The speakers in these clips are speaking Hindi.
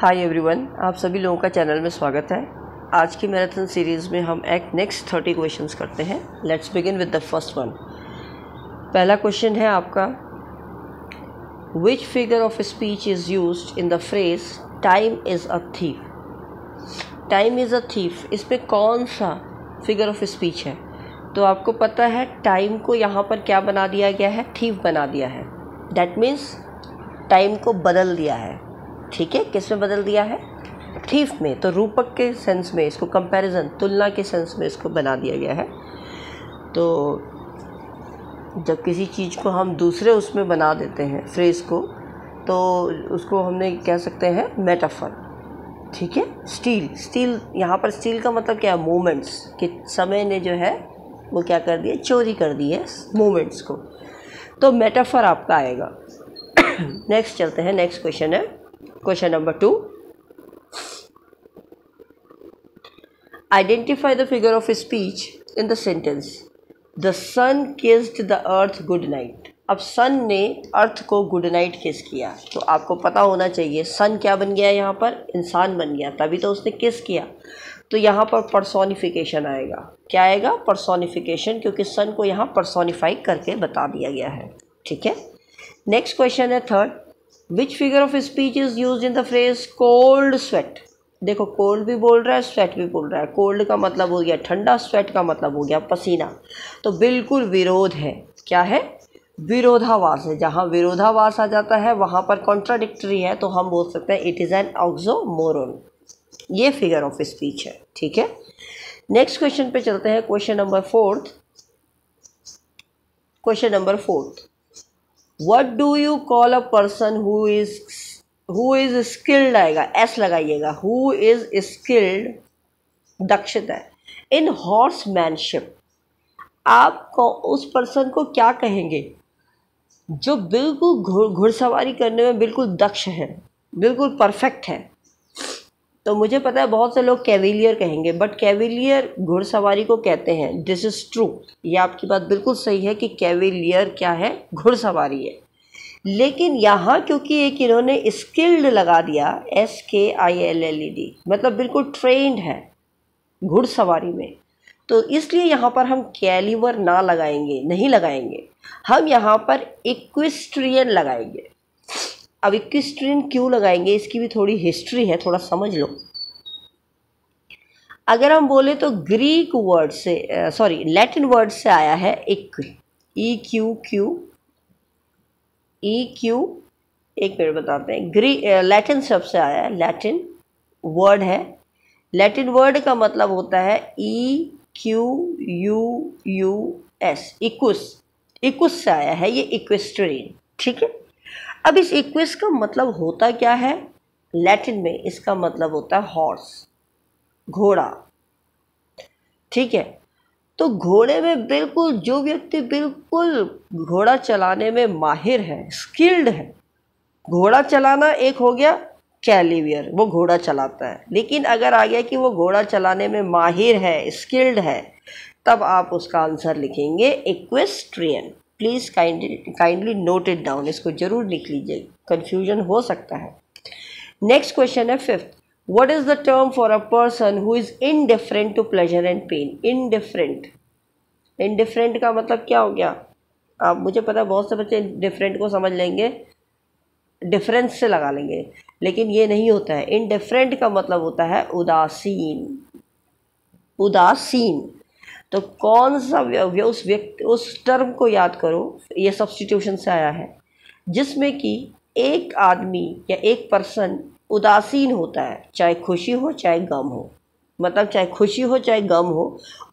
हाय एवरीवन आप सभी लोगों का चैनल में स्वागत है आज की मैराथन सीरीज़ में हम एक नेक्स्ट थर्टी क्वेश्चंस करते हैं let's begin with the first one पहला क्वेश्चन है आपका which figure of speech is use in the phrase time is a thief time is a thief इसमें कौन सा फिगर ऑफ स्पीच है तो आपको पता है टाइम को यहाँ पर क्या बना दिया गया है थीफ बना दिया है डैट मीन्स टाइम को बदल दिया है ठीक है किस में बदल दिया है थीफ में तो रूपक के सेंस में इसको कंपैरिजन तुलना के सेंस में इसको बना दिया गया है तो जब किसी चीज़ को हम दूसरे उसमें बना देते हैं फ्रेज़ को तो उसको हमने कह सकते हैं मेटाफर ठीक है स्टील स्टील यहाँ पर स्टील का मतलब क्या है मोमेंट्स कि समय ने जो है वो क्या कर दिया चोरी कर दी है मोमेंट्स को तो मेटाफर आपका आएगा नेक्स्ट चलते हैं नेक्स्ट क्वेश्चन है Question number 2. Identify the figure of speech in the sentence. The sun kissed the earth good night. अब सन ने अर्थ को गुड नाइट किस किया तो आपको पता होना चाहिए सन क्या बन गया यहाँ पर इंसान बन गया तभी तो उसने किस किया तो यहाँ पर परसोनिफिकेशन आएगा क्या आएगा परसोनिफिकेशन क्योंकि सन को यहाँ परसोनिफाई करके बता दिया गया है ठीक है नेक्स्ट क्वेश्चन है third which figure of speech is use in the phrase cold sweat देखो कोल्ड भी बोल रहा है स्वेट भी बोल रहा है कोल्ड का मतलब हो गया ठंडा स्वेट का मतलब हो गया पसीना तो बिल्कुल विरोध है क्या है विरोधावास है जहाँ विरोधावास आ जाता है वहाँ पर कॉन्ट्राडिक्टरी है तो हम बोल सकते हैं इट इज़ एन ऑक्सोमोरन ये फिगर ऑफ स्पीच है ठीक है नेक्स्ट क्वेश्चन पे चलते हैं question number fourth question number fourth what do you call a person who is who is skilled आएगा एस लगाइएगा हु इज स्किल्ड दक्षता है इन हॉर्स मैनशिप आप उस पर्सन को क्या कहेंगे जो बिल्कुल घुड़सवारी करने में बिल्कुल दक्ष है बिल्कुल परफेक्ट है तो मुझे पता है बहुत से लोग कैविलियर कहेंगे बट कैविलियर घुड़सवारी को कहते हैं दिस इज़ ट्रू ये आपकी बात बिल्कुल सही है कि कैविलियर क्या है घुड़सवारी है लेकिन यहाँ क्योंकि एक इन्होंने स्किल्ड लगा दिया S K I L L E D मतलब बिल्कुल ट्रेंड है घुड़सवारी में तो इसलिए यहाँ पर हम कैलिवर ना लगाएंगे नहीं लगाएंगे हम यहाँ पर इक्विस्ट्रियन लगाएंगे अब इक्विस्ट्रीन क्यों लगाएंगे इसकी भी थोड़ी हिस्ट्री है थोड़ा समझ लो अगर हम बोले तो ग्रीक वर्ड से सॉरी लैटिन वर्ड से आया है इक्व E Q Q E Q एक मिनट बताते हैं ग्री लैटिन शब्द से आया है लैटिन वर्ड है लैटिन वर्ड का मतलब होता है E e Q U U S equus equus से आया है ये इक्वेस्ट्रीन ठीक है अब इस इक्विस का मतलब होता क्या है लैटिन में इसका मतलब होता है हॉर्स घोड़ा ठीक है तो घोड़े में बिल्कुल जो व्यक्ति बिल्कुल घोड़ा चलाने में माहिर है स्किल्ड है घोड़ा चलाना एक हो गया कैलीवियर वो घोड़ा चलाता है लेकिन अगर आ गया कि वो घोड़ा चलाने में माहिर है स्किल्ड है तब आप उसका आंसर लिखेंगे equestrian please kindly kindly note it down इसको जरूर लिख लीजिए कन्फ्यूजन हो सकता है नेक्स्ट क्वेश्चन है fifth term for a person who is indifferent to pleasure and pain indifferent indifferent का मतलब क्या हो गया आप मुझे पता है बहुत से बच्चे डिफरेंट को समझ लेंगे डिफरेंस से लगा लेंगे लेकिन ये नहीं होता है इनडिफरेंट का मतलब होता है उदासीन उदासीन तो कौन सा उस व्यक्ति उस टर्म को याद करो ये सब्सटीट्यूशन से आया है जिसमें कि एक आदमी या एक पर्सन उदासीन होता है चाहे खुशी हो चाहे गम हो मतलब चाहे खुशी हो चाहे गम हो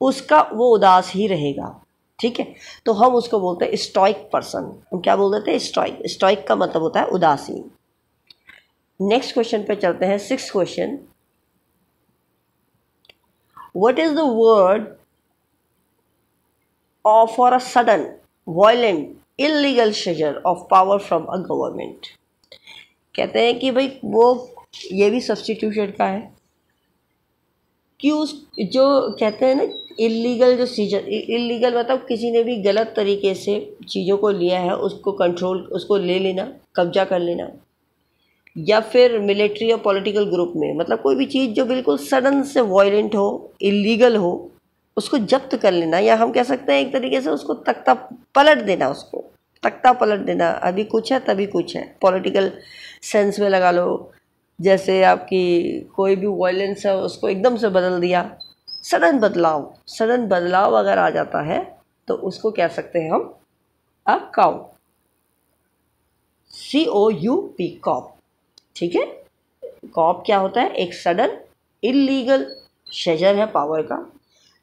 उसका वो उदास ही रहेगा ठीक है तो हम उसको बोलते हैं स्टॉइक पर्सन हम क्या बोल देते हैं स्टॉइक स्टॉइक का मतलब होता है उदासीन नेक्स्ट क्वेश्चन पे चलते हैं six question what is the word or for a sudden, violent, illegal seizure of power from a government. कहते हैं कि भाई वो ये भी सब्सटीट्यूशन का है कि उस जो कहते हैं ना इलीगल जो सीजर इलीगल मतलब किसी ने भी गलत तरीके से चीज़ों को लिया है उसको कंट्रोल उसको ले लेना कब्जा कर लेना या फिर मिलिट्री और पॉलिटिकल ग्रुप में मतलब कोई भी चीज़ जो बिल्कुल सडन से वायलेंट हो इलीगल हो उसको जब्त कर लेना या हम कह सकते हैं एक तरीके से उसको तख्ता पलट देना उसको तख्ता पलट देना अभी कुछ है तभी कुछ है पॉलिटिकल सेंस में लगा लो जैसे आपकी कोई भी वायलेंस है उसको एकदम से बदल दिया सडन बदलाव सडन बदलाव अगर आ जाता है तो उसको कह सकते हैं हम a coup C O U P coup ठीक है कॉप क्या होता है एक सडन इलीगल शेजर है पावर का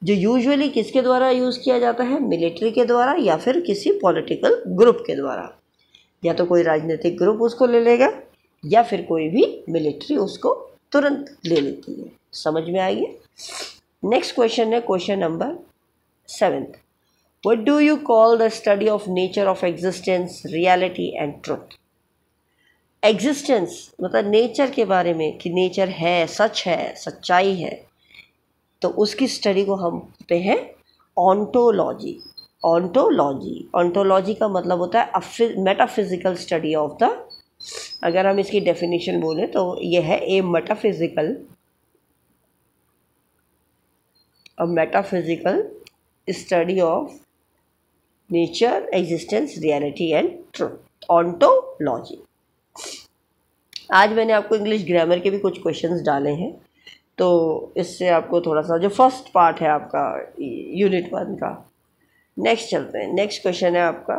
जो यूजुअली किसके द्वारा यूज़ किया जाता है मिलिट्री के द्वारा या फिर किसी पॉलिटिकल ग्रुप के द्वारा या तो कोई राजनीतिक ग्रुप उसको ले लेगा या फिर कोई भी मिलिट्री उसको तुरंत ले लेती है समझ में आइए नेक्स्ट क्वेश्चन है question number seventh what do you call the study of nature of existence reality and truth existence मतलब नेचर के बारे में कि नेचर है सच है सच्चाई है तो उसकी स्टडी को हम पे हैं ऑन्टोलॉजी ऑन्टोलॉजी ऑन्टोलॉजी का मतलब होता है मेटाफिजिकल स्टडी ऑफ द अगर हम इसकी डेफिनेशन बोलें तो यह है a metaphysical a metaphysical study of nature existence reality and truth ontology आज मैंने आपको इंग्लिश ग्रामर के भी कुछ क्वेश्चंस डाले हैं तो इससे आपको थोड़ा सा जो फर्स्ट पार्ट है आपका यूनिट वन का नेक्स्ट चलते हैं नेक्स्ट क्वेश्चन है आपका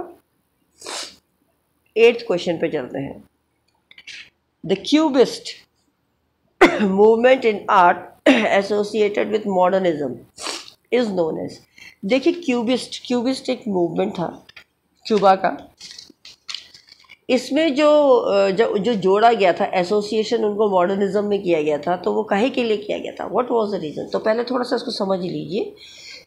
एट्थ क्वेश्चन पे चलते हैं the cubist movement in art associated with modernism is known as देखिए क्यूबिस्ट क्यूबिस्ट एक मूवमेंट था क्यूबा का इसमें जो जो जो जोड़ा गया था एसोसिएशन उनको मॉडर्निज्म में किया गया था तो वो कहे के लिए किया गया था व्हाट वाज द रीज़न तो पहले थोड़ा सा इसको समझ लीजिए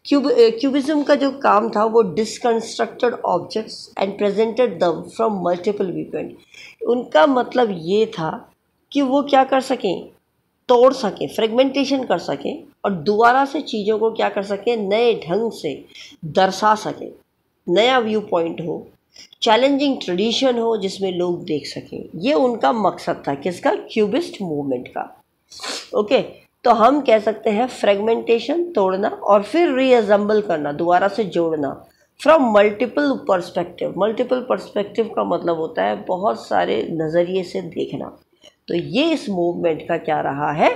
क्यूब क्यूबिज्म का जो काम था वो deconstructed objects and presented them from multiple view point उनका मतलब ये था कि वो क्या कर सकें तोड़ सकें फ्रेगमेंटेशन कर सकें और दोबारा से चीज़ों को क्या कर सकें नए ढंग से दर्शा सकें नया व्यू पॉइंट हो चैलेंजिंग ट्रेडिशन हो जिसमें लोग देख सकें ये उनका मकसद था किसका क्यूबिस्ट मूवमेंट का ओके तो हम कह सकते हैं फ्रेगमेंटेशन तोड़ना और फिर रीअजम्बल करना दोबारा से जोड़ना from multiple perspective multiple perspective का मतलब होता है बहुत सारे नज़रिए से देखना तो ये इस मूवमेंट का क्या रहा है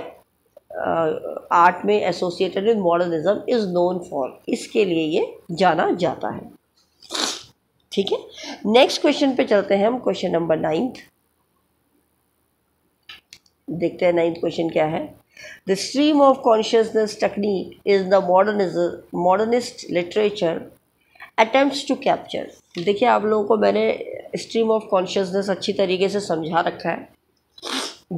आर्ट में associated with modernism is known for इसके लिए ये जाना जाता है ठीक है नेक्स्ट क्वेश्चन पे चलते हैं हम क्वेश्चन नंबर नाइन्थ देखते हैं नाइन्थ क्वेश्चन क्या है the stream of consciousness technique is the modernist modernist literature attempt to capture देखिए आप लोगों को मैंने स्ट्रीम ऑफ कॉन्शियसनेस अच्छी तरीके से समझा रखा है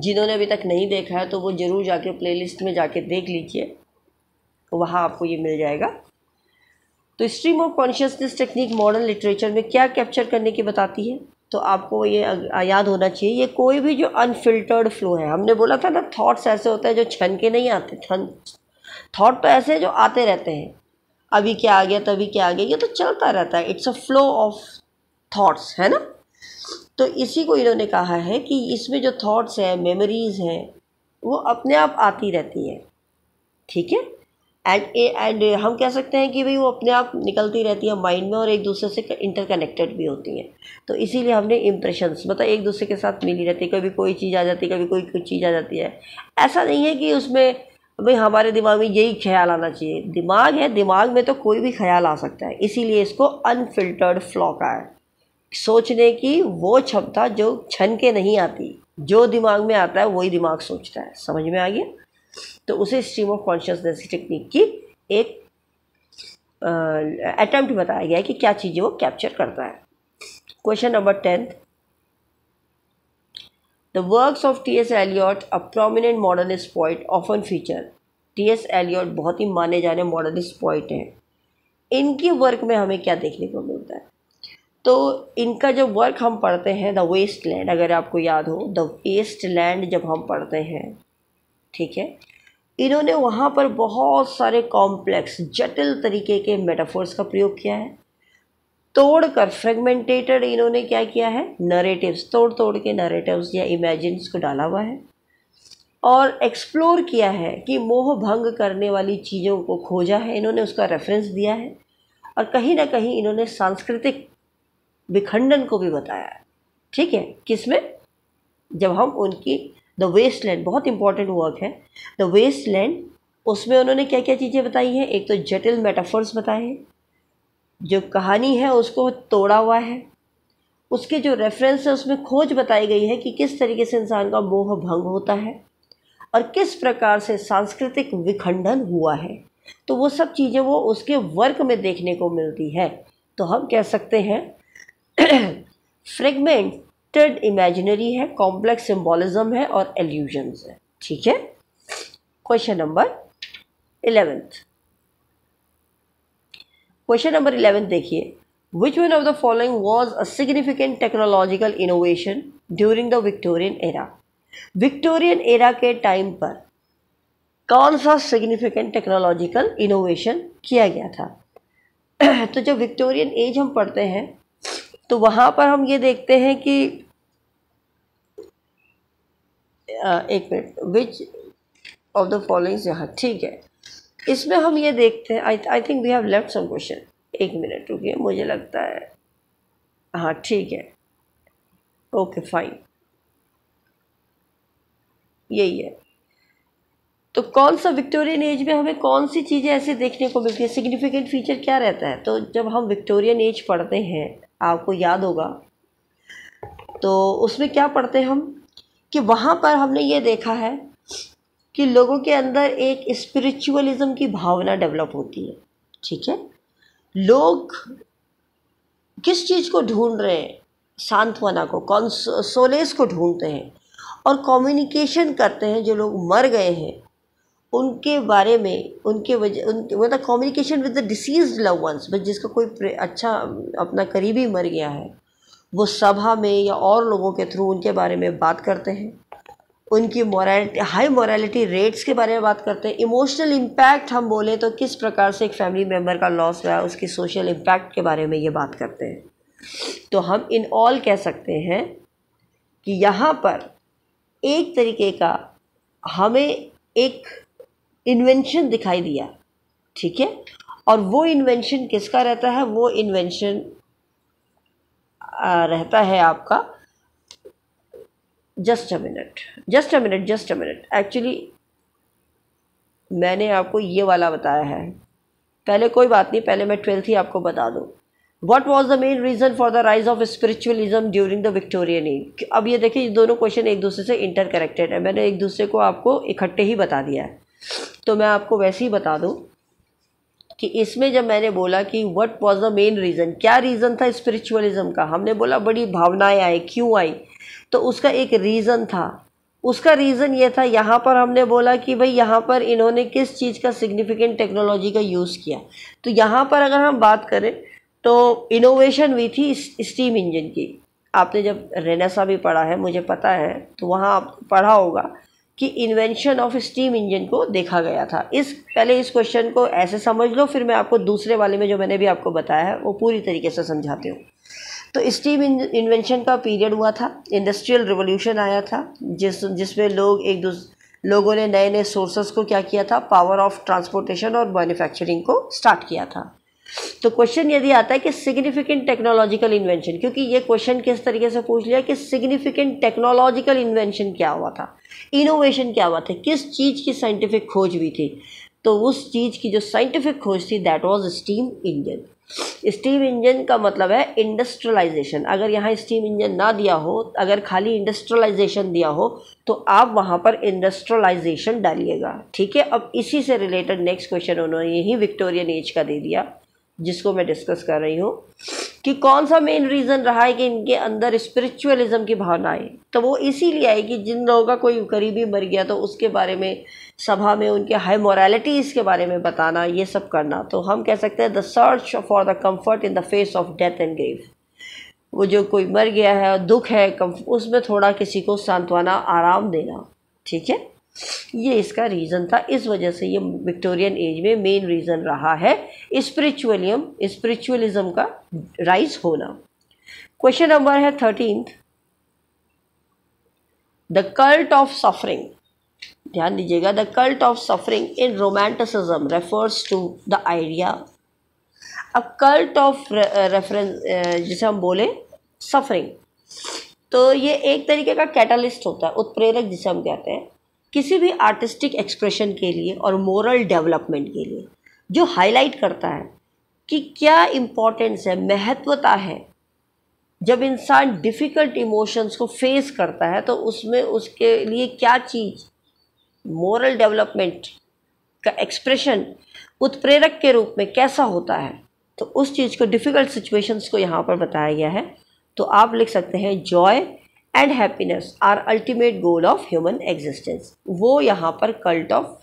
जिन्होंने अभी तक नहीं देखा है तो वो ज़रूर जाके प्लेलिस्ट में जाके देख लीजिए वहाँ आपको ये मिल जाएगा तो stream of consciousness technique modern literature में क्या कैप्चर करने की बताती है तो आपको ये याद होना चाहिए ये कोई भी जो अनफिल्टर्ड फ्लो है हमने बोला था ना थॉट्स ऐसे होते हैं जो छन के नहीं आते छन थॉट तो ऐसे हैं जो आते रहते हैं अभी क्या आ गया तभी क्या आ गया ये तो चलता रहता है it's a flow of thoughts है ना तो इसी को इन्होंने कहा है कि इसमें जो थॉट्स हैं मेमोरीज़ हैं वो अपने आप आती रहती है ठीक है एंड एंड eh, eh, हम कह सकते हैं कि भाई वो अपने आप निकलती रहती है माइंड में और एक दूसरे से इंटरकनेक्टेड भी होती हैं तो इसीलिए हमने इंप्रेशंस मतलब एक दूसरे के साथ मिली रहती है कभी कोई चीज़ आ जाती है कभी कोई कुछ चीज़ आ जाती है ऐसा नहीं है कि उसमें भाई हमारे दिमाग में यही ख्याल आना चाहिए दिमाग है दिमाग में तो कोई भी ख्याल आ सकता है इसीलिए इसको अनफिल्टर्ड फ्लो का है सोचने की वो क्षमता जो छन के नहीं आती जो दिमाग में आता है वही दिमाग सोचता है समझ में आ गया तो उसे स्ट्रीम ऑफ कॉन्शियसनेस की टेक्निक की एक अटैम्प्ट बताया गया है कि क्या चीज़ें वो कैप्चर करता है question number tenth the works The works of T.S. Eliot, a prominent modernist poet, feature T S Eliot बहुत ही माने जाने मॉडर्निस्ट पॉइंट हैं इनके वर्क में हमें क्या देखने को मिलता है तो इनका जो वर्क हम पढ़ते हैं द वेस्ट लैंड अगर आपको याद हो द वेस्ट लैंड जब हम पढ़ते हैं ठीक है इन्होंने वहाँ पर बहुत सारे कॉम्प्लेक्स जटिल तरीके के मेटाफोर्स का प्रयोग किया है तोड़कर फ्रेगमेंटेटेड इन्होंने क्या किया है नरेटिव्स तोड़ तोड़ के नरेटिव्स या इमेजिन्स को डाला हुआ है और एक्सप्लोर किया है कि मोह भंग करने वाली चीज़ों को खोजा है इन्होंने उसका रेफरेंस दिया है और कहीं ना कहीं इन्होंने सांस्कृतिक विखंडन को भी बताया है ठीक है किसमें जब हम उनकी द वेस्ट लैंड बहुत इंपॉर्टेंट वर्क है द वेस्ट लैंड उसमें उन्होंने क्या क्या चीज़ें बताई हैं एक तो जटिल मेटाफर्स बताए हैं जो कहानी है उसको तोड़ा हुआ है उसके जो रेफरेंस है उसमें खोज बताई गई है कि किस तरीके से इंसान का मोह भंग होता है और किस प्रकार से सांस्कृतिक विखंडन हुआ है तो वो सब चीज़ें वो उसके वर्क में देखने को मिलती है तो हम कह सकते हैं फ्रेगमेंट कनेक्टेड इमेजिनरी है कॉम्प्लेक्स सिम्बॉलिज्म है और एल्यूजन्स है ठीक है question number eleventh question number eleventh देखिए which one of the following was a significant technological innovation during the Victorian era Victorian era के टाइम पर कौन सा सिग्निफिकेंट टेक्नोलॉजिकल इनोवेशन किया गया था तो जब विक्टोरियन एज हम पढ़ते हैं तो वहाँ पर हम ये देखते हैं कि एक मिनट विच ऑफ द फॉलोइंग्स यहाँ ठीक है इसमें हम ये देखते हैं I think we have left some question एक मिनट रुकिए मुझे लगता है हाँ ठीक है ओके फाइन यही है तो कौन सा विक्टोरियन एज में हमें कौन सी चीज़ें ऐसे देखने को मिलती है सिग्निफिकेंट फीचर क्या रहता है तो जब हम विक्टोरियन एज पढ़ते हैं आपको याद होगा तो उसमें क्या पढ़ते हैं हम कि वहाँ पर हमने ये देखा है कि लोगों के अंदर एक स्पिरिचुअलिज्म की भावना डेवलप होती है ठीक है लोग किस चीज़ को ढूंढ रहे हैं सांत्वना को कौन सोलेस को ढूंढते हैं और कम्युनिकेशन करते हैं जो लोग मर गए हैं उनके बारे में उनके वजह उनके मतलब communication with the deceased love ones but जिसका कोई अच्छा अपना करीबी मर गया है वो सभा में या और लोगों के थ्रू उनके बारे में बात करते हैं उनकी मोरालिटी हाई मोरालिटी रेट्स के बारे में बात करते हैं इमोशनल इम्पैक्ट हम बोलें तो किस प्रकार से एक फैमिली मेम्बर का लॉस हुआ है उसकी सोशल इम्पैक्ट के बारे में ये बात करते हैं तो हम इन ऑल कह सकते हैं कि यहाँ पर एक तरीके का हमें एक इन्वेंशन दिखाई दिया ठीक है और वो इन्वेंशन किसका रहता है वो इन्वेंशन रहता है आपका just a minute just a minute just a minute actually मैंने आपको ये वाला बताया है पहले कोई बात नहीं पहले मैं ट्वेल्थ ही आपको बता दूँ what was the main reason for the rise of spiritualism during the Victorian age अब ये देखिए दोनों क्वेश्चन एक दूसरे से इंटर कनेक्टेड है मैंने एक दूसरे को आपको इकट्ठे ही बता दिया है तो मैं आपको वैसे ही बता दूँ कि इसमें जब मैंने बोला कि what was the main reason क्या रीज़न था स्पिरिचुअलिज्म का हमने बोला बड़ी भावनाएं आई क्यों आई तो उसका एक रीज़न था उसका रीज़न ये था यहाँ पर हमने बोला कि भाई यहाँ पर इन्होंने किस चीज़ का सिग्निफिकेंट टेक्नोलॉजी का यूज़ किया तो यहाँ पर अगर हम बात करें तो इनोवेशन हुई थी स्टीम इंजन की आपने जब रेनेसा भी पढ़ा है मुझे पता है तो वहाँ आप पढ़ा होगा कि इन्वेंशन ऑफ स्टीम इंजन को देखा गया था इस पहले इस क्वेश्चन को ऐसे समझ लो फिर मैं आपको दूसरे वाले में जो मैंने भी आपको बताया है वो पूरी तरीके से समझाती हूँ तो स्टीम इन्वेंशन का पीरियड हुआ था इंडस्ट्रियल रिवोल्यूशन आया था जिस जिसमें लोग एक दूस लोगों ने नए नए सोर्सेज को क्या किया था पावर ऑफ ट्रांसपोर्टेशन और मैन्युफैक्चरिंग को स्टार्ट किया था तो क्वेश्चन यदि आता है कि सिग्निफिकेंट टेक्नोलॉजिकल इन्वेंशन क्योंकि ये क्वेश्चन किस तरीके से पूछ लिया कि सिग्निफिकेंट टेक्नोलॉजिकल इन्वेंशन क्या हुआ था इनोवेशन क्या हुआ था किस चीज़ की साइंटिफिक खोज हुई थी तो उस चीज़ की जो साइंटिफिक खोज थी that was steam engine steam engine का मतलब है इंडस्ट्रियलाइजेशन अगर यहाँ स्टीम इंजन ना दिया हो अगर खाली इंडस्ट्रियलाइजेशन दिया हो तो आप वहाँ पर इंडस्ट्रियलाइजेशन डालिएगा ठीक है अब इसी से रिलेटेड नेक्स्ट क्वेश्चन उन्होंने यही विक्टोरियन एज का दे दिया जिसको मैं डिस्कस कर रही हूँ कि कौन सा मेन रीज़न रहा है कि इनके अंदर स्पिरिचुअलिज्म की भावना आई तो वो इसीलिए आई कि जिन लोगों का कोई करीबी मर गया तो उसके बारे में सभा में उनके हाई मोरालिटीज़ के बारे में बताना ये सब करना तो हम कह सकते हैं the search for the comfort in the face of death and grave वो जो कोई मर गया है दुख है उसमें थोड़ा किसी को सांत्वना आराम देना ठीक है ये इसका रीज़न था इस वजह से ये विक्टोरियन एज में मेन रीज़न रहा है स्पिरिचुअलियम स्पिरिचुअलिज्म का राइज होना क्वेश्चन नंबर है thirteen the cult of suffering ध्यान दीजिएगा the cult of suffering in romanticism refers to the idea a cult of reference जिसे हम बोले सफरिंग तो ये एक तरीके का कैटलिस्ट होता है उत्प्रेरक जिसे हम कहते हैं किसी भी आर्टिस्टिक एक्सप्रेशन के लिए और मोरल डेवलपमेंट के लिए जो हाईलाइट करता है कि क्या इम्पोर्टेंस है महत्वता है जब इंसान डिफ़िकल्ट इमोशंस को फेस करता है तो उसमें उसके लिए क्या चीज़ मोरल डेवलपमेंट का एक्सप्रेशन उत्प्रेरक के रूप में कैसा होता है तो उस चीज़ को डिफ़िकल्ट सिचुएशंस को यहाँ पर बताया गया है तो आप लिख सकते हैं joy and happiness are ultimate goal of human existence वो यहाँ पर कल्ट ऑफ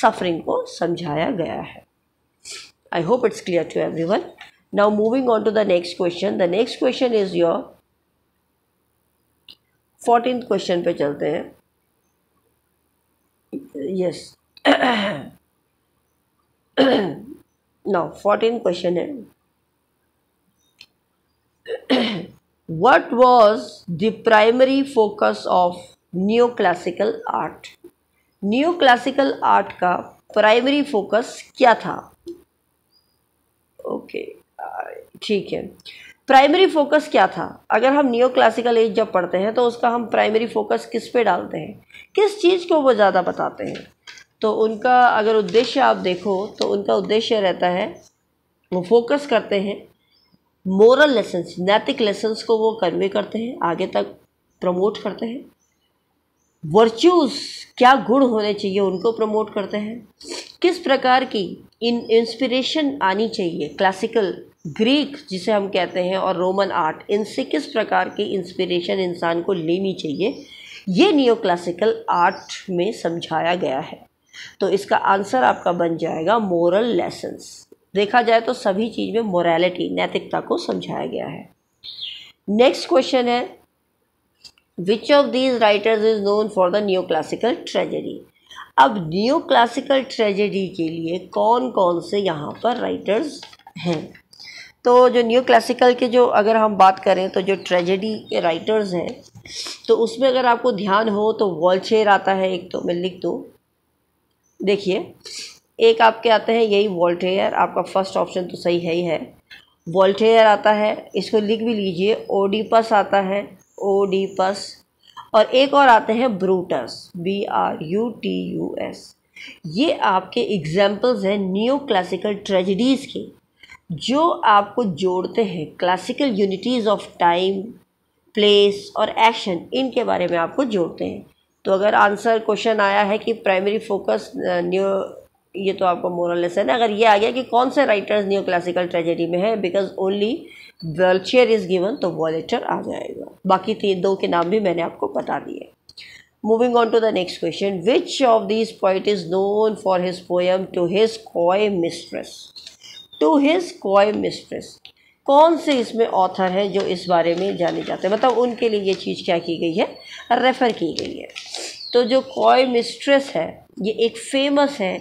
सफरिंग को समझाया गया है I hope it's clear to everyone now moving on to the next question the next question is your fourteen question पे चलते हैं यस नाउ फोर्टीन क्वेश्चन है What was the primary focus of neoclassical art? Neoclassical art का प्राइमरी फोकस क्या था ओके okay, uh, ठीक है प्राइमरी फोकस क्या था अगर हम न्यू क्लासिकल एज जब पढ़ते हैं तो उसका हम प्राइमरी फोकस किस पे डालते हैं किस चीज़ को वो ज़्यादा बताते हैं तो उनका अगर उद्देश्य आप देखो तो उनका उद्देश्य रहता है वो फोकस करते हैं मोरल लेसन्स नैतिक लेसन्स को वो कन्वे करते हैं आगे तक प्रमोट करते हैं वर्च्यूज़ क्या गुण होने चाहिए उनको प्रमोट करते हैं किस प्रकार की इन इंस्पिरेशन आनी चाहिए क्लासिकल ग्रीक जिसे हम कहते हैं और रोमन आर्ट इनसे किस प्रकार की इंस्पिरेशन इंसान को लेनी चाहिए ये नियो क्लासिकल आर्ट में समझाया गया है तो इसका आंसर आपका बन जाएगा मोरल लेसन्स देखा जाए तो सभी चीज़ में मोरालिटी नैतिकता को समझाया गया है नेक्स्ट क्वेश्चन है which of these writers is known for the new classical tragedy अब न्यू क्लासिकल ट्रेजेडी के लिए कौन कौन से यहाँ पर राइटर्स हैं तो जो न्यू क्लासिकल के जो अगर हम बात करें तो जो ट्रेजेडी के राइटर्स हैं तो उसमें अगर आपको ध्यान हो तो वॉलचेयर आता है एक तो मैं लिख दूँ देखिए एक आपके आते हैं यही वॉल्टेयर आपका फर्स्ट ऑप्शन तो सही है ही है वॉल्टेयर आता है इसको लिख भी लीजिए ओडीपस आता है ओडीपस और एक और आते हैं Brutus B R U T U S ये आपके एग्जाम्पल्स हैं न्यू क्लासिकल ट्रेजिडीज़ के जो आपको जोड़ते हैं classical unities of time place और एक्शन इनके बारे में आपको जोड़ते हैं तो अगर आंसर क्वेश्चन आया है कि प्राइमरी फोकस न्यू ये तो आपको मोरल लेसन है अगर ये आ गया कि कौन से राइटर्स न्यू क्लासिकल ट्रेजेडी में है because only Voltaire is given to वॉलेटर आ जाएगा बाकी तीन दो के नाम भी मैंने आपको बता दिए moving on to the next question which of this poet is known for his poem to his coy mistress to his coy mistress कौन से इसमें ऑथर हैं जो इस बारे में जाने जाते हैं मतलब उनके लिए ये चीज़ क्या की गई है रेफ़र की गई है तो जो कॉय मिस्ट्रेस है ये एक फेमस है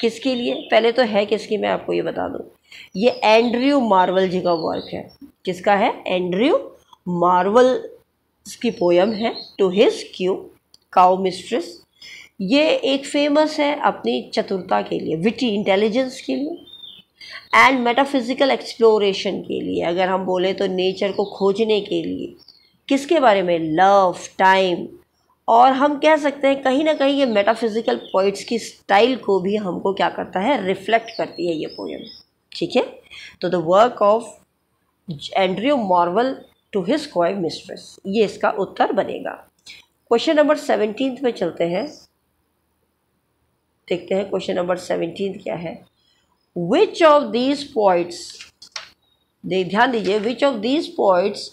किसके लिए पहले तो है किसकी मैं आपको ये बता दूँ ये एंड्रयू मार्वल जी का वर्क है किसका है एंड्रयू मार्वल की पोयम है to his coy mistress ये एक फेमस है अपनी चतुरता के लिए विटी इंटेलिजेंस के लिए एंड मेटाफिज़िकल एक्सप्लोरेशन के लिए अगर हम बोले तो नेचर को खोजने के लिए किसके बारे में लव टाइम और हम कह सकते हैं कहीं ना कहीं ये मेटाफिज़िकल पोइट्स की स्टाइल को भी हमको क्या करता है रिफ्लेक्ट करती है ये पोएम ठीक है तो the work of Andrew Marvell to his coy mistress ये इसका उत्तर बनेगा क्वेश्चन नंबर सेवनटीन में चलते हैं देखते हैं क्वेश्चन नंबर सेवनटीन क्या है विच ऑफ दीज पॉइट्स ध्यान दीजिए which of these poets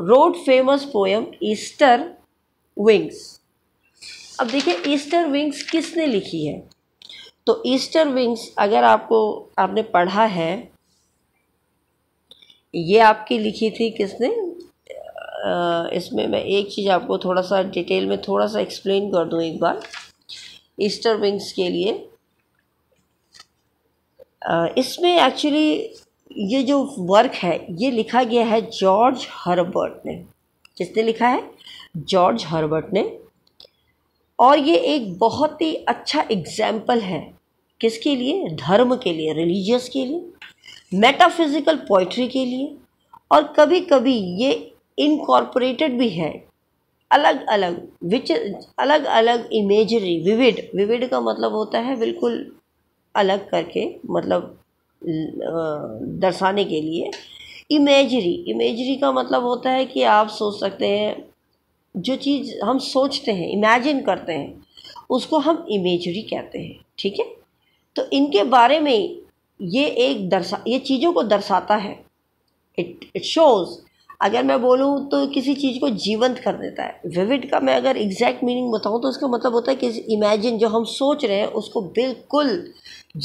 wrote famous poem Easter Wings अब देखिए ईस्टर विंग्स किसने लिखी है तो ईस्टर विंग्स अगर आपको आपने पढ़ा है ये आपकी लिखी थी किसने इसमें मैं एक चीज़ आपको थोड़ा सा डिटेल में थोड़ा सा एक्सप्लेन कर दूँ एक बार ईस्टर विंग्स के लिए इसमें एक्चुअली ये जो वर्क है ये लिखा गया है जॉर्ज हर्बर्ट ने किसने लिखा है जॉर्ज हर्बर्ट ने और ये एक बहुत ही अच्छा एग्जाम्पल है किसके लिए धर्म के लिए रिलीजियस के लिए मेटाफिज़िकल पोइट्री के लिए और कभी कभी ये इनकॉर्पोरेटेड भी है अलग अलग विच अलग अलग इमेजरी विविड विविड का मतलब होता है बिल्कुल अलग करके मतलब दर्शाने के लिए इमेजरी इमेजरी का मतलब होता है कि आप सोच सकते हैं जो चीज़ हम सोचते हैं इमेजिन करते हैं उसको हम इमेजरी कहते हैं ठीक है तो इनके बारे में ये एक दर्शा ये चीज़ों को दर्शाता है इट इट शोज़ अगर मैं बोलूँ तो किसी चीज़ को जीवंत कर देता है विविड का मैं अगर एग्जैक्ट मीनिंग बताऊँ तो इसका मतलब होता है कि इमेजिन जो हम सोच रहे हैं उसको बिल्कुल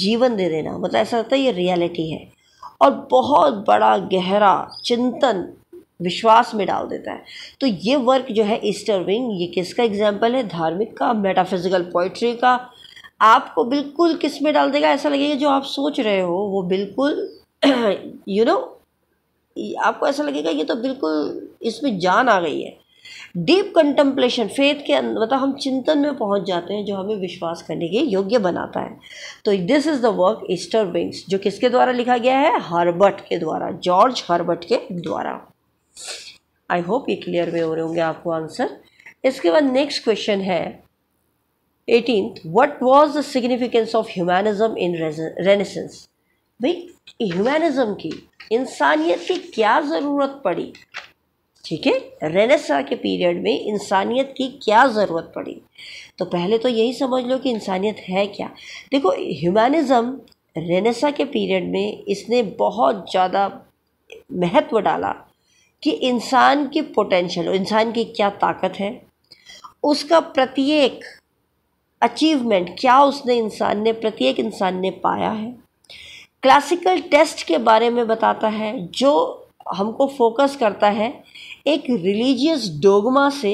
जीवन दे देना मतलब ऐसा लगता है ये रियलिटी है और बहुत बड़ा गहरा चिंतन विश्वास में डाल देता है तो ये वर्क जो है ईस्टर विंग ये किसका एग्जाम्पल है धार्मिक का मेटाफिजिकल पोइट्री का आपको बिल्कुल किस में डाल देगा ऐसा लगेगा जो आप सोच रहे हो वो बिल्कुल यू नो आपको ऐसा लगेगा ये तो बिल्कुल इसमें जान आ गई है डीप कंटम्पलेशन फेथ के अंदर मतलब हम चिंतन में पहुंच जाते हैं जो हमें विश्वास करने के योग्य बनाता है तो this is the work Easter Wings जो किसके द्वारा लिखा गया है हर्बर्ट के द्वारा जॉर्ज हर्बर्ट के द्वारा आई होप ये क्लियर में हो रहे होंगे आपको आंसर इसके बाद नेक्स्ट क्वेश्चन है eighteen what was the significance of humanism in Renaissance भाई ह्यूमैनिज्म की इंसानियत की क्या ज़रूरत पड़ी ठीक है रेनेसा के पीरियड में इंसानियत की क्या ज़रूरत पड़ी तो पहले तो यही समझ लो कि इंसानियत है क्या देखो ह्यूमैनिज़म रेनेसा के पीरियड में इसने बहुत ज़्यादा महत्व डाला कि इंसान की पोटेंशल इंसान की क्या ताकत है उसका प्रत्येक अचीवमेंट क्या उसने इंसान ने प्रत्येक इंसान ने पाया है क्लासिकल टेस्ट के बारे में बताता है जो हमको फोकस करता है एक रिलीजियस डोगमा से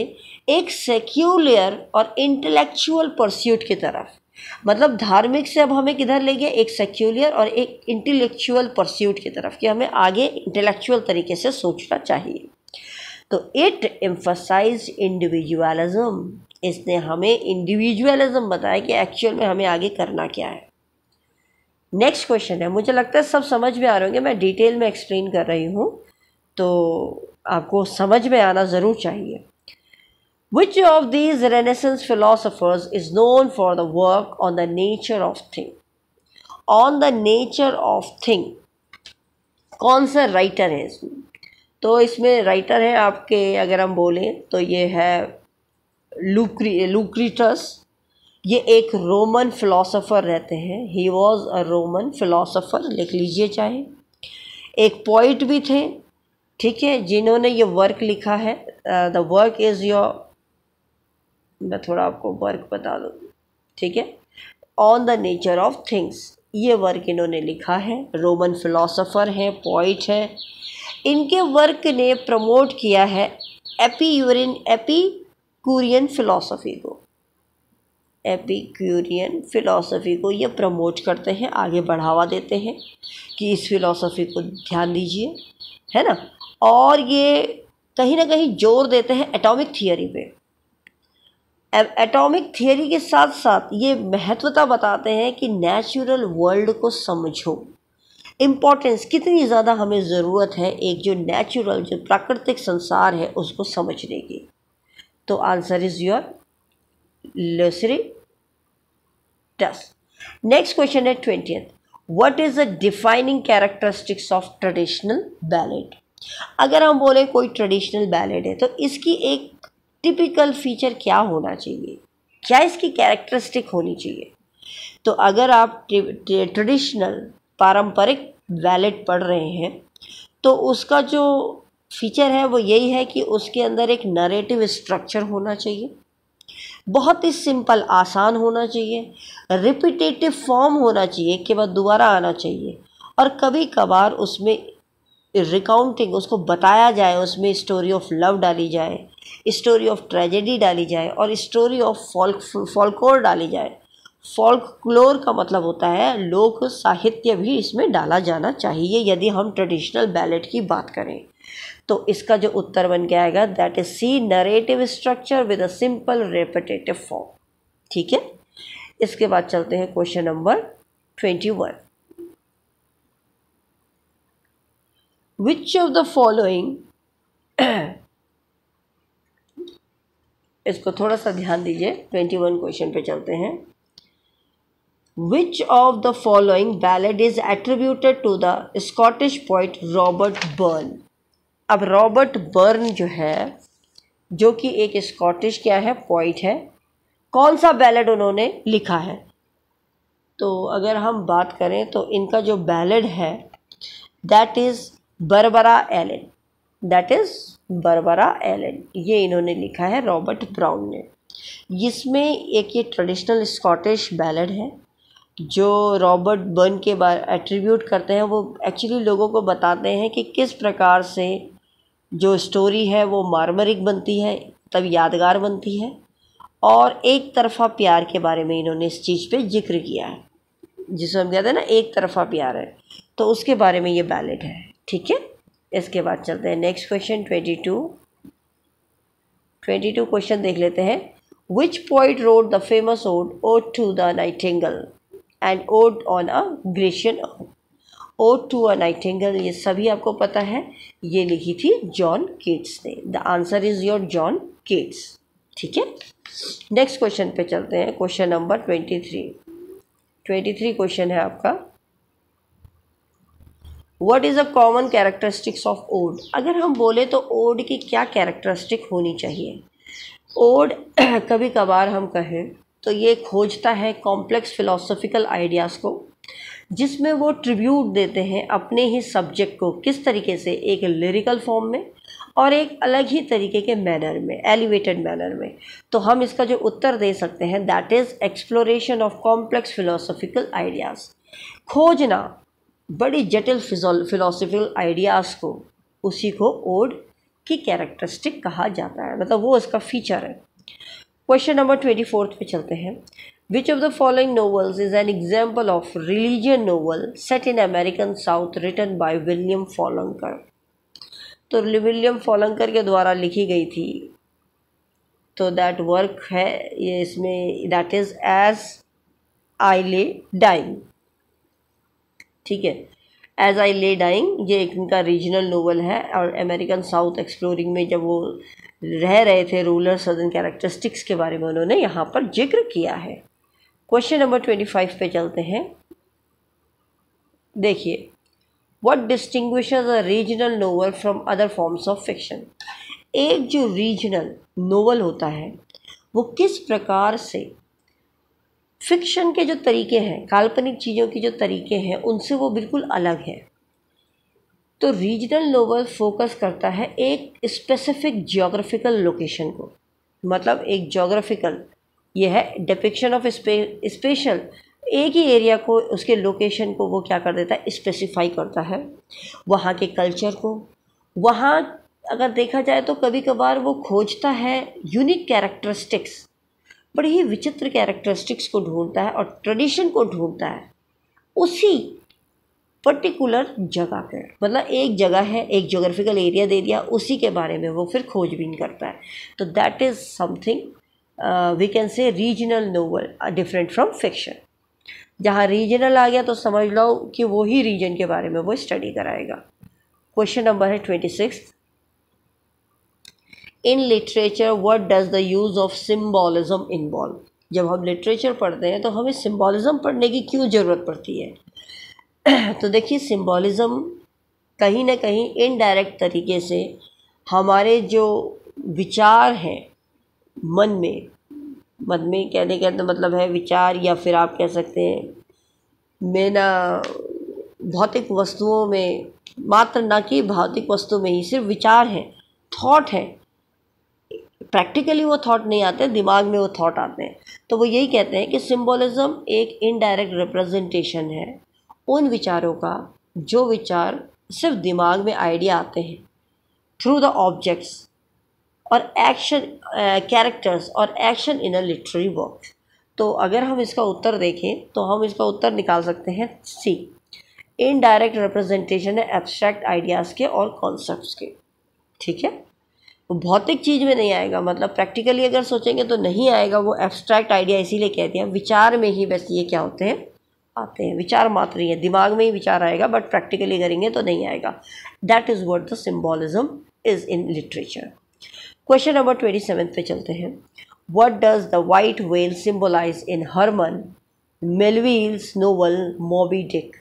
एक सेक्यूलर और इंटेलेक्चुअल परस्यूट की तरफ मतलब धार्मिक से अब हमें किधर ले गया एक सेक्यूलियर और एक इंटेलेक्चुअल परस्यूट की तरफ कि हमें आगे इंटेलेक्चुअल तरीके से सोचना चाहिए तो इट एम्फोसाइज इंडिविजुअलिज्म इसने हमें इंडिविजुअलिज्म बताया कि एक्चुअल में हमें आगे करना क्या है नेक्स्ट क्वेश्चन है मुझे लगता है सब समझ में आ रहे होंगे मैं डिटेल में एक्सप्लेन कर रही हूँ तो आपको समझ में आना ज़रूर चाहिए Which of these Renaissance philosophers is known for the work on the nature of thing? On the nature of thing. कौन सा राइटर है इसमें तो इसमें राइटर है आपके अगर हम बोलें तो ये है लुक्री लूक्रीटस ये एक रोमन फिलोसोफर रहते हैं he was a Roman philosopher लिख लीजिए चाहे एक पोइट भी थे ठीक है जिन्होंने ये वर्क लिखा है द वर्क इज़ योर मैं थोड़ा आपको वर्क बता दूँ ठीक है on the nature of things ये वर्क इन्होंने लिखा है रोमन फिलोसोफर हैं पोइट हैं इनके वर्क ने प्रमोट किया है एपीयूरिन एपीक्यूरियन फिलोसफी को क्यूरियन फिलोसफी को ये प्रमोट करते हैं आगे बढ़ावा देते हैं कि इस फिलोसफी को ध्यान दीजिए है ना और ये कहीं ना कहीं जोर देते हैं एटॉमिक थियोरी पे एटॉमिक थियोरी के साथ साथ ये महत्वता बताते हैं कि नेचुरल वर्ल्ड को समझो इम्पोर्टेंस कितनी ज़्यादा हमें ज़रूरत है एक जो नेचुरल जो प्राकृतिक संसार है उसको समझने की तो answer is your Lucretius next question है twenty what is the defining characteristics of traditional ballad अगर हम बोले कोई ट्रेडिशनल बैलेट है तो इसकी एक टिपिकल फीचर क्या होना चाहिए क्या इसकी कैरेक्टरिस्टिक होनी चाहिए तो अगर आप ट्रेडिशनल पारंपरिक वैलेट पढ़ रहे हैं तो उसका जो फीचर है वो यही है कि उसके अंदर एक नरेटिव स्ट्रक्चर होना चाहिए बहुत ही सिंपल आसान होना चाहिए रिपीटेटिव फॉर्म होना चाहिए के बाद दोबारा आना चाहिए और कभी कभार उसमें रिकाउंटिंग उसको बताया जाए उसमें स्टोरी ऑफ लव डाली जाए स्टोरी ऑफ ट्रेजेडी डाली जाए और स्टोरी ऑफ फॉल्क फॉल्कोर डाली जाए फॉल्कलोर का मतलब होता है लोक साहित्य भी इसमें डाला जाना चाहिए यदि हम ट्रेडिशनल बैलेट की बात करें तो इसका जो उत्तर बन के आएगा that is C narrative structure with a simple repetitive form ठीक है इसके बाद चलते हैं question number twenty one which of the following इसको थोड़ा सा ध्यान दीजिए ट्वेंटी वन क्वेश्चन पे चलते हैं which of the following ballad is attributed to the Scottish poet Robert Burns अब रॉबर्ट बर्न जो है जो कि एक स्कॉटिश क्या है पॉइंट है कौन सा बैलेड उन्होंने लिखा है तो अगर हम बात करें तो इनका जो बैलेड है that is Barbara Allen that is Barbara Allen ये इन्होंने लिखा है रॉबर्ट ब्राउन ने इसमें एक ये ट्रेडिशनल स्कॉटिश बैलड है जो रॉबर्ट बर्न के बारे एट्रीब्यूट करते हैं वो एक्चुअली लोगों को बताते हैं कि किस प्रकार से जो स्टोरी है वो मार्मरिक बनती है तब यादगार बनती है और एक तरफा प्यार के बारे में इन्होंने इस चीज़ पे जिक्र किया है जिसे हम कहते हैं ना एक तरफा प्यार है तो उसके बारे में ये बैलेट है ठीक है इसके बाद चलते हैं next question twenty two twenty two question देख लेते हैं which poet wrote the famous ode ode to the nightingale and ode on a Grecian ode to a nightingale ये सभी आपको पता है ये लिखी थी जॉन किट्स ने the answer is your John Keats ठीक है नेक्स्ट क्वेश्चन पे चलते हैं question number twenty three twenty three question है आपका what is a common characteristics of ode अगर हम बोले तो ओड की क्या कैरेक्टरिस्टिक होनी चाहिए ओड कभी कभार हम कहें तो ये खोजता है कॉम्प्लेक्स फ़िलासफ़िकल आइडियाज़ को जिसमें वो ट्रिब्यूट देते हैं अपने ही सब्जेक्ट को किस तरीके से एक लिरिकल फॉर्म में और एक अलग ही तरीके के मैनर में एलिवेटेड मैनर में तो हम इसका जो उत्तर दे सकते हैं that is exploration of complex philosophical ideas खोजना बड़ी जटिल फिलोसफिकल आइडियाज़ को उसी को ओड की कैरेक्टरिस्टिक कहा जाता है मतलब वो इसका फीचर है क्वेश्चन नंबर ट्वेंटी फोर्थ पे चलते हैं which of the following novels is an example of religion novel set in American South written by William Faulkner तो विलियम फॉलंकर के द्वारा लिखी गई थी तो दैट वर्क है ये इसमें दैट इज़ एज आई ले डाइंग ठीक है एज आई ले डाइंग ये एक इनका रीजनल नोवल है और अमेरिकन साउथ एक्सप्लोरिंग में जब वो रह रहे थे रूलर सदन कैरेक्टरिस्टिक्स के बारे में उन्होंने यहाँ पर जिक्र किया है क्वेश्चन नंबर ट्वेंटी फाइव पे चलते हैं देखिए what distinguish a regional novel from other forms of fiction एक जो रीजनल नोवल होता है वो किस प्रकार से फिक्शन के जो तरीके हैं काल्पनिक चीज़ों के जो तरीके हैं उनसे वो बिल्कुल अलग है तो रीजनल नोवल फोकस करता है एक स्पेसिफिक जोग्राफिकल लोकेशन को मतलब एक जोग्राफिकल यह है डिपिक्शन ऑफ स्पेशल एक ही एरिया को उसके लोकेशन को वो क्या कर देता है स्पेसिफाई करता है वहाँ के कल्चर को वहाँ अगर देखा जाए तो कभी कभार वो खोजता है यूनिक कैरेक्टरिस्टिक्स बड़े ही विचित्र कैरेक्टरिस्टिक्स को ढूंढता है और ट्रेडिशन को ढूंढता है उसी पर्टिकुलर जगह पर मतलब एक जगह है एक जोग्राफिकल एरिया दे दिया उसी के बारे में वो फिर खोजबीन करता है तो that is something we can say regional novel different from fiction जहाँ रीजनल आ गया तो समझ लो कि वही रीजन के बारे में वो स्टडी कराएगा क्वेश्चन नंबर है twenty six in literature what does the use of symbolism involve जब हम लिटरेचर पढ़ते हैं तो हमें सिम्बॉलिज़म पढ़ने की क्यों ज़रूरत पड़ती है तो देखिए सिम्बॉलिज़म कहीं ना कहीं इनडायरेक्ट तरीके से हमारे जो विचार हैं मन में मन में कहने का तो मतलब है विचार या फिर आप कह सकते हैं मैं ना भौतिक वस्तुओं में मात्र ना कि भौतिक वस्तु में ही सिर्फ विचार हैं थॉट हैं प्रैक्टिकली वो थॉट नहीं आते दिमाग में वो थॉट आते हैं तो वो यही कहते हैं कि सिम्बोलिज़्म एक इनडायरेक्ट रिप्रेजेंटेशन है उन विचारों का जो विचार सिर्फ दिमाग में आइडिया आते हैं थ्रू द ऑब्जेक्ट्स और एक्शन कैरेक्टर्स और action in a literary work तो अगर हम इसका उत्तर देखें तो हम इसका उत्तर निकाल सकते हैं सी इनडायरेक्ट रिप्रेजेंटेशन है एब्स्ट्रैक्ट आइडियाज़ के और कॉन्सेप्ट्स के ठीक है वो भौतिक चीज़ में नहीं आएगा मतलब प्रैक्टिकली अगर सोचेंगे तो नहीं आएगा वो एब्स्ट्रैक्ट आइडिया इसीलिए कहते हैं विचार में ही बस ये क्या होते हैं आते हैं विचार मात्र ही है दिमाग में ही विचार आएगा बट प्रैक्टिकली करेंगे तो नहीं आएगा that is what the symbolism is in literature question number twenty seven पे चलते हैं what does the white whale symbolize in Herman Melville novel Moby Dick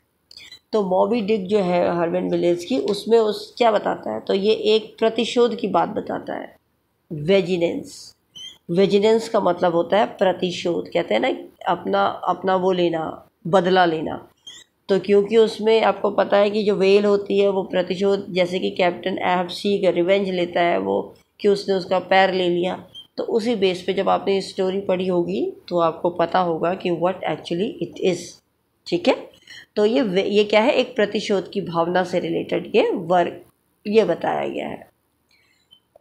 तो मोबी डिक जो है हरमेन विलेज की उसमें उस क्या बताता है तो ये एक प्रतिशोध की बात बताता है वेजिनेंस वेजिनेंस का मतलब होता है प्रतिशोध कहते हैं ना अपना अपना वो लेना बदला लेना तो क्योंकि उसमें आपको पता है कि जो वेल होती है वो प्रतिशोध जैसे कि कैप्टन एफ सी का रिवेंज लेता है वो कि उसने उसका पैर ले लिया तो उसी बेस पे जब आपने स्टोरी पढ़ी होगी तो आपको पता होगा कि व्हाट एक्चुअली इट इज़ ठीक है तो ये ये क्या है एक प्रतिशोध की भावना से रिलेटेड ये वर्क ये बताया गया है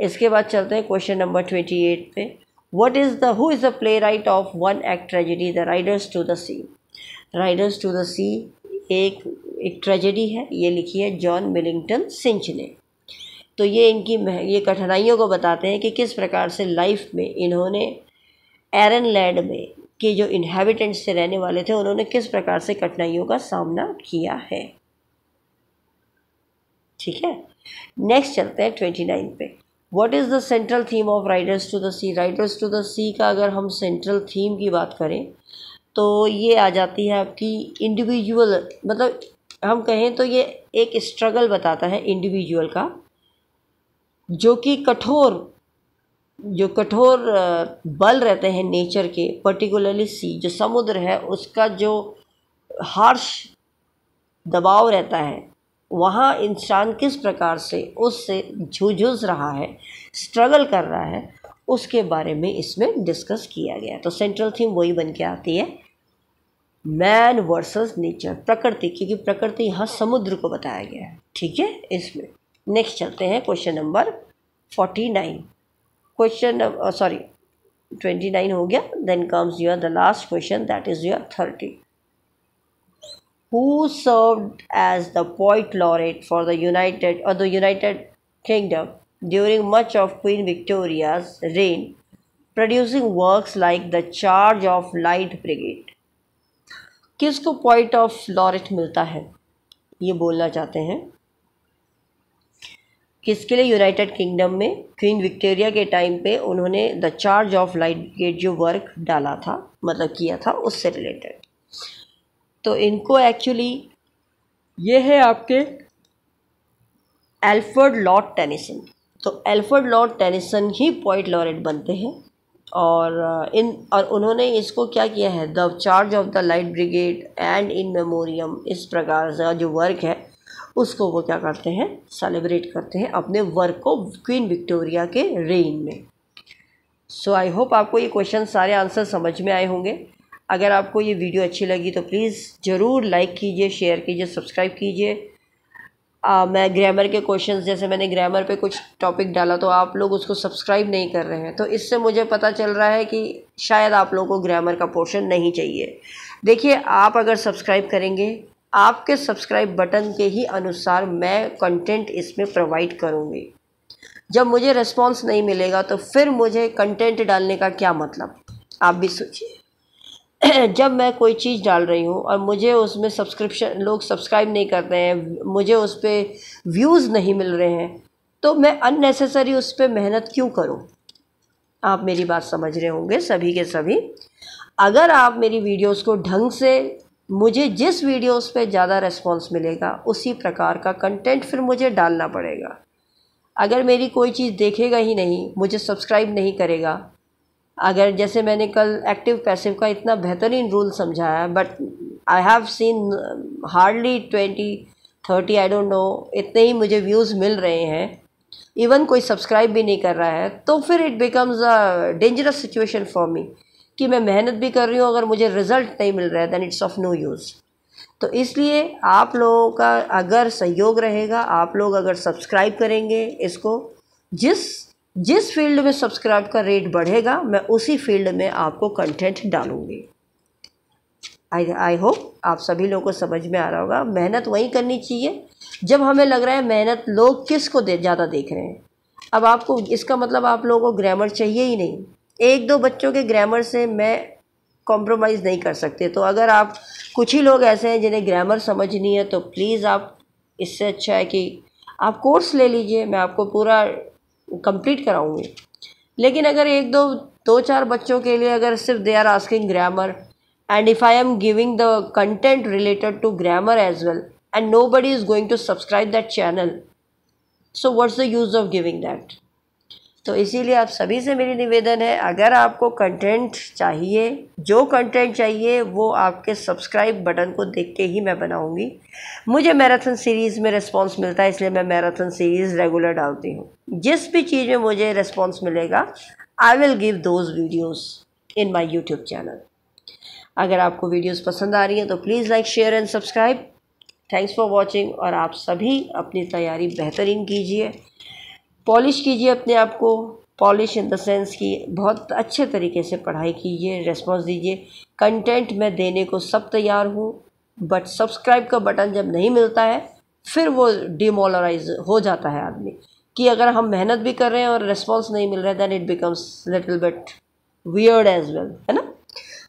इसके बाद चलते हैं क्वेश्चन नंबर ट्वेंटी एट पे what is the who is the playwright of one act tragedy the Riders to the Sea Riders to the Sea एक एक ट्रेजेडी है ये लिखी है जॉन मिलिंगटन सिंच ने तो ये इनकी ये कठिनाइयों को बताते हैं कि किस प्रकार से लाइफ में इन्होंने एरन लैंड में के जो इन्हेबिटेंट्स से रहने वाले थे उन्होंने किस प्रकार से कठिनाइयों का सामना किया है ठीक है नेक्स्ट चलते हैं ट्वेंटी नाइन पे what is the central theme of Riders to the Sea Riders to the Sea का अगर हम सेंट्रल थीम की बात करें तो ये आ जाती है आपकी इंडिविजुअल मतलब हम कहें तो ये एक स्ट्रगल बताता है इंडिविजुअल का जो कि कठोर जो कठोर बल रहते हैं नेचर के पर्टिकुलरली सी जो समुद्र है उसका जो हार्श दबाव रहता है वहाँ इंसान किस प्रकार से उससे झुझुझ रहा है स्ट्रगल कर रहा है उसके बारे में इसमें डिस्कस किया गया तो सेंट्रल थीम वही बन के आती है मैन वर्सेस नेचर प्रकृति क्योंकि प्रकृति यहाँ समुद्र को बताया गया है ठीक है इसमें नेक्स्ट चलते हैं question number forty nine question sorry twenty nine हो गया then comes your the last question that is your thirty who serve as the poet laureate for the United और the United Kingdom during much of Queen Victoria's reign producing works like the Charge of Light Brigade किसको पॉइंट ऑफ लॉरेट मिलता है ये बोलना चाहते हैं किसके लिए यूनाइटेड किंगडम में क्वीन विक्टोरिया के टाइम पे उन्होंने the Charge of Light Brigade जो वर्क डाला था मतलब किया था उससे रिलेटेड तो इनको एक्चुअली ये है आपके एल्फर्ड लॉर्ड टेनिसन तो एल्फर्ड लॉर्ड टेनिसन ही पॉइंट लॉरेट बनते हैं और uh, इन और उन्होंने इसको क्या किया है the Charge of the Light Brigade and In Memoriam इस प्रकार का जो वर्क है उसको वो क्या करते हैं सेलिब्रेट करते हैं अपने वर्क को क्वीन विक्टोरिया के रेन में सो आई होप आपको ये क्वेश्चन सारे आंसर समझ में आए होंगे अगर आपको ये वीडियो अच्छी लगी तो प्लीज़ ज़रूर लाइक कीजिए शेयर कीजिए सब्सक्राइब कीजिए मैं ग्रामर के क्वेश्चंस जैसे मैंने ग्रामर पे कुछ टॉपिक डाला तो आप लोग उसको सब्सक्राइब नहीं कर रहे हैं तो इससे मुझे पता चल रहा है कि शायद आप लोगों को ग्रामर का पोर्शन नहीं चाहिए देखिए आप अगर सब्सक्राइब करेंगे आपके सब्सक्राइब बटन के ही अनुसार मैं कंटेंट इसमें प्रोवाइड करूँगी जब मुझे रिस्पॉन्स नहीं मिलेगा तो फिर मुझे कंटेंट डालने का क्या मतलब आप भी सोचिए जब मैं कोई चीज़ डाल रही हूँ और मुझे उसमें सब्सक्रिप्शन लोग सब्सक्राइब नहीं करते हैं मुझे उस पर व्यूज़ नहीं मिल रहे हैं तो मैं अननेसेसरी उस पर मेहनत क्यों करूँ आप मेरी बात समझ रहे होंगे सभी के सभी अगर आप मेरी वीडियोस को ढंग से मुझे जिस वीडियोस पे ज़्यादा रेस्पॉन्स मिलेगा उसी प्रकार का कंटेंट फिर मुझे डालना पड़ेगा अगर मेरी कोई चीज़ देखेगा ही नहीं मुझे सब्सक्राइब नहीं करेगा अगर जैसे मैंने कल एक्टिव पैसिव का इतना बेहतरीन रूल समझाया but I have seen hardly twenty thirty I don't know इतने ही मुझे व्यूज़ मिल रहे हैं इवन कोई सब्सक्राइब भी नहीं कर रहा है तो फिर it becomes a dangerous situation for me कि मैं मेहनत भी कर रही हूँ अगर मुझे रिज़ल्ट नहीं मिल रहा है then it's of no use तो इसलिए आप लोगों का अगर सहयोग रहेगा आप लोग अगर सब्सक्राइब करेंगे इसको जिस जिस फील्ड में सब्सक्राइब का रेट बढ़ेगा मैं उसी फील्ड में आपको कंटेंट डालूंगी आई आई होप आप सभी लोगों को समझ में आ रहा होगा मेहनत वहीं करनी चाहिए जब हमें लग रहा है मेहनत लोग किस को दे ज़्यादा देख रहे हैं अब आपको इसका मतलब आप लोगों को ग्रामर चाहिए ही नहीं एक दो बच्चों के ग्रामर से मैं कॉम्प्रोमाइज़ नहीं कर सकते तो अगर आप कुछ ही लोग ऐसे हैं जिन्हें ग्रामर समझनी है तो प्लीज़ आप इससे अच्छा है कि आप कोर्स ले लीजिए मैं आपको पूरा कंप्लीट कराऊंगी लेकिन अगर एक दो दो चार बच्चों के लिए अगर सिर्फ they are asking grammar and if I am giving the content related to grammar as well and nobody is going to subscribe that channel so what's the use of giving that तो इसीलिए आप सभी से मेरी निवेदन है अगर आपको कंटेंट चाहिए जो कंटेंट चाहिए वो आपके सब्सक्राइब बटन को देख के ही मैं बनाऊंगी मुझे मैराथन सीरीज़ में रिस्पांस मिलता है इसलिए मैं मैराथन सीरीज़ रेगुलर डालती हूँ जिस भी चीज़ में मुझे रिस्पांस मिलेगा I will give those videos in my YouTube channel अगर आपको वीडियोस पसंद आ रही हैं तो please like share and subscribe thanks for watching और आप सभी अपनी तैयारी बेहतरीन कीजिए पॉलिश कीजिए अपने आप को पॉलिश इन द सेंस कि बहुत अच्छे तरीके से पढ़ाई कीजिए रेस्पॉन्स दीजिए कंटेंट मैं देने को सब तैयार हूँ बट सब्सक्राइब का बटन जब नहीं मिलता है फिर वो डिमोलराइज हो जाता है आदमी कि अगर हम मेहनत भी कर रहे हैं और रिस्पॉन्स नहीं मिल रहा है then it becomes little bit weird as well है ना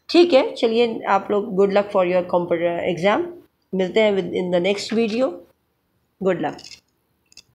ठीक है चलिए आप लोग good luck for your competitive exam मिलते हैं with in the next video good luck